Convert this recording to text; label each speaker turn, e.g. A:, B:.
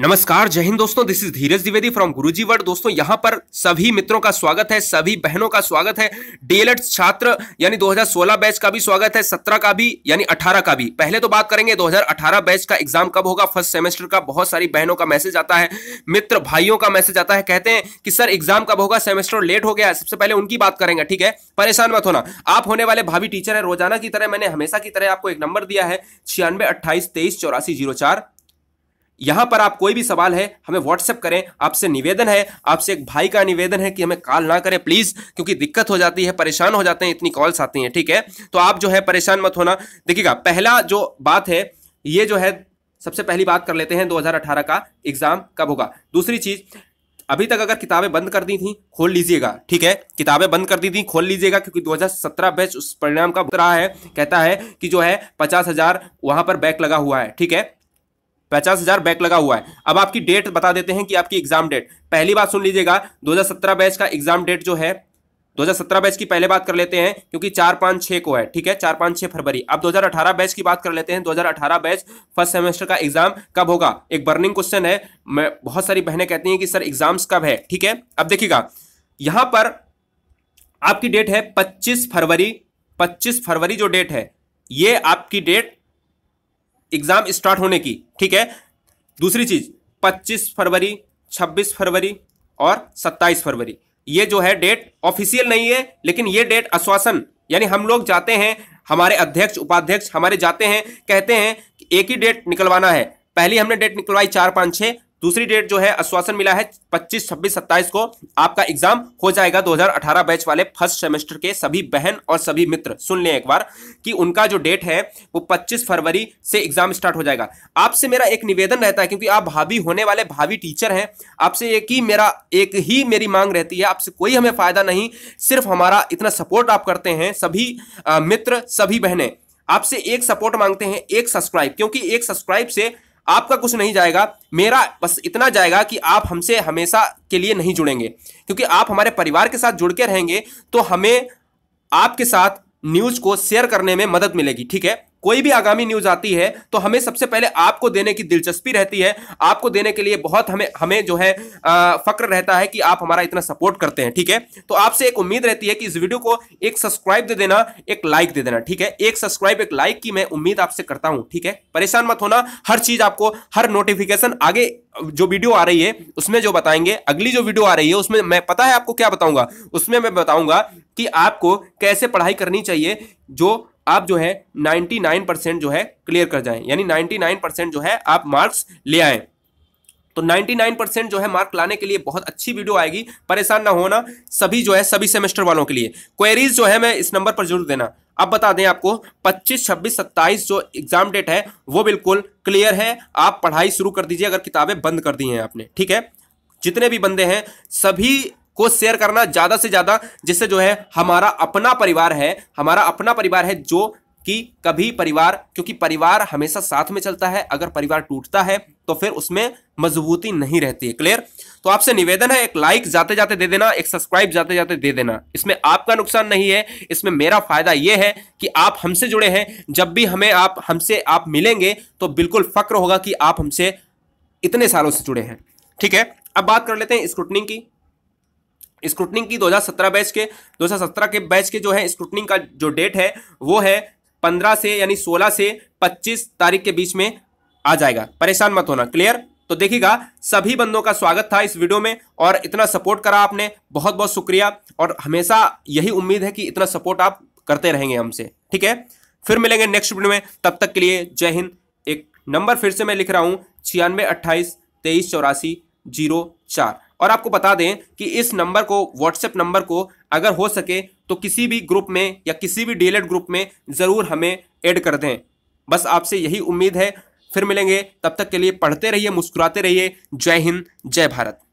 A: नमस्कार जय हिंद दोस्तों this is Dheeraj Dwivedi from Guruji world दोस्तों यहां पर सभी मित्रों का स्वागत है सभी बहनों का स्वागत है डीएलएड छात्र यानी 2016 बैच का भी स्वागत है 17 का भी यानी 18 का भी पहले तो बात करेंगे 2018 बैच का एग्जाम कब होगा फर्स्ट सेमेस्टर का बहुत सारी बहनों का मैसेज आता है मित्र भाइयों का मैसेज आता है कहते हैं कि सर एग्जाम कब होगा सेमेस्टर लेट हो गया सबसे पहले उनकी बात करेंगे ठीक है परेशान मत होना आप होने वाले भाभी टीचर है रोजाना की तरह मैंने हमेशा की तरह आपको एक नंबर दिया है छियानवे अट्ठाईस तेईस चौरासी जीरो चार यहाँ पर आप कोई भी सवाल है हमें व्हाट्सएप करें आपसे निवेदन है आपसे एक भाई का निवेदन है कि हमें कॉल ना करें प्लीज़ क्योंकि दिक्कत हो जाती है परेशान हो जाते हैं इतनी कॉल्स आती हैं ठीक है तो आप जो है परेशान मत होना देखिएगा पहला जो बात है ये जो है सबसे पहली बात कर लेते हैं दो का एग्ज़ाम कब होगा दूसरी चीज़ अभी तक अगर किताबें बंद कर दी थी खोल लीजिएगा ठीक है किताबें बंद कर दी थी खोल लीजिएगा क्योंकि 2017 बैच उस परिणाम का रहा है कहता है कि जो है पचास हज़ार वहां पर बैक लगा हुआ है ठीक है पचास हजार बैक लगा हुआ है अब आपकी डेट बता देते हैं कि आपकी एग्जाम डेट पहली बात सुन लीजिएगा 2017 बैच का एग्जाम डेट जो है 2017 बैच की पहले बात कर लेते हैं क्योंकि चार पाँच छः को है ठीक है चार पाँच छः फरवरी अब 2018 बैच की बात कर लेते हैं 2018 बैच फर्स्ट सेमेस्टर का एग्जाम कब होगा एक बर्निंग क्वेश्चन है मैं बहुत सारी बहनें कहती हैं कि सर एग्जाम्स कब है ठीक है अब देखिएगा यहाँ पर आपकी डेट है पच्चीस फरवरी पच्चीस फरवरी जो डेट है ये आपकी डेट एग्ज़ाम स्टार्ट होने की ठीक है दूसरी चीज़ पच्चीस फरवरी छब्बीस फरवरी और सत्ताईस फरवरी ये जो है डेट ऑफिशियल नहीं है लेकिन ये डेट आश्वासन यानी हम लोग जाते हैं हमारे अध्यक्ष उपाध्यक्ष हमारे जाते हैं कहते हैं कि एक ही डेट निकलवाना है पहली हमने डेट निकलवाई चार पाँच छः दूसरी डेट जो है आश्वासन मिला है 25, 26, 27 को आपका एग्जाम हो जाएगा 2018 बैच वाले फर्स्ट सेमेस्टर के सभी बहन और सभी मित्र सुन लें एक बार कि उनका जो डेट है वो 25 फरवरी से एग्जाम स्टार्ट हो जाएगा आपसे मेरा एक निवेदन रहता है क्योंकि आप भावी होने वाले भावी टीचर हैं आपसे एक ही मेरा एक ही मेरी मांग रहती है आपसे कोई हमें फायदा नहीं सिर्फ हमारा इतना सपोर्ट आप करते हैं सभी आ, मित्र सभी बहनें आपसे एक सपोर्ट मांगते हैं एक सब्सक्राइब क्योंकि एक सब्सक्राइब से आपका कुछ नहीं जाएगा मेरा बस इतना जाएगा कि आप हमसे हमेशा के लिए नहीं जुड़ेंगे क्योंकि आप हमारे परिवार के साथ जुड़ के रहेंगे तो हमें आपके साथ न्यूज़ को शेयर करने में मदद मिलेगी ठीक है कोई भी आगामी न्यूज आती है तो हमें सबसे पहले आपको देने की दिलचस्पी रहती है आपको देने के लिए बहुत हमें हमें जो है फक्र रहता है कि आप हमारा इतना सपोर्ट करते हैं ठीक है तो आपसे एक उम्मीद रहती है कि इस वीडियो को एक सब्सक्राइब दे देना एक लाइक दे देना ठीक है एक सब्सक्राइब एक लाइक की मैं उम्मीद आपसे करता हूं ठीक है परेशान मत होना हर चीज आपको हर नोटिफिकेशन आगे जो वीडियो आ रही है उसमें जो बताएंगे अगली जो वीडियो आ रही है उसमें मैं पता है आपको क्या बताऊंगा उसमें मैं बताऊंगा कि आपको कैसे पढ़ाई करनी चाहिए जो आप जो है 99 परसेंट जो है क्लियर कर जाएं यानी 99 परसेंट जो है आप मार्क्स ले आए तो 99 परसेंट जो है मार्क लाने के लिए बहुत अच्छी वीडियो आएगी परेशान ना होना सभी जो है सभी सेमेस्टर वालों के लिए क्वेरीज जो है मैं इस नंबर पर जरूर देना अब बता दें आपको 25, 26, 27 जो एग्जाम डेट है वो बिल्कुल क्लियर है आप पढ़ाई शुरू कर दीजिए अगर किताबें बंद कर दी हैं आपने ठीक है जितने भी बंदे हैं सभी को शेयर करना ज़्यादा से ज़्यादा जिससे जो है हमारा अपना परिवार है हमारा अपना परिवार है जो कि कभी परिवार क्योंकि परिवार हमेशा साथ में चलता है अगर परिवार टूटता है तो फिर उसमें मजबूती नहीं रहती है क्लियर तो आपसे निवेदन है एक लाइक जाते जाते दे देना एक सब्सक्राइब जाते जाते दे देना इसमें आपका नुकसान नहीं है इसमें मेरा फायदा यह है कि आप हमसे जुड़े हैं जब भी हमें आप हमसे आप मिलेंगे तो बिल्कुल फक्र होगा कि आप हमसे इतने सालों से जुड़े हैं ठीक है अब बात कर लेते हैं स्क्रूटनिंग की स्क्रूटनिंग की 2017 बैच के 2017 के बैच के जो है स्क्रूटनिंग का जो डेट है वो है 15 से यानी 16 से 25 तारीख के बीच में आ जाएगा परेशान मत होना क्लियर तो देखिएगा सभी बंदों का स्वागत था इस वीडियो में और इतना सपोर्ट करा आपने बहुत बहुत शुक्रिया और हमेशा यही उम्मीद है कि इतना सपोर्ट आप करते रहेंगे हमसे ठीक है फिर मिलेंगे नेक्स्ट वीडियो में तब तक के लिए जय हिंद एक नंबर फिर से मैं लिख रहा हूँ छियानवे अट्ठाईस तेईस चौरासी जीरो चार और आपको बता दें कि इस नंबर को व्हाट्सएप नंबर को अगर हो सके तो किसी भी ग्रुप में या किसी भी डी ग्रुप में ज़रूर हमें ऐड कर दें बस आपसे यही उम्मीद है फिर मिलेंगे तब तक के लिए पढ़ते रहिए मुस्कुराते रहिए जय हिंद जय भारत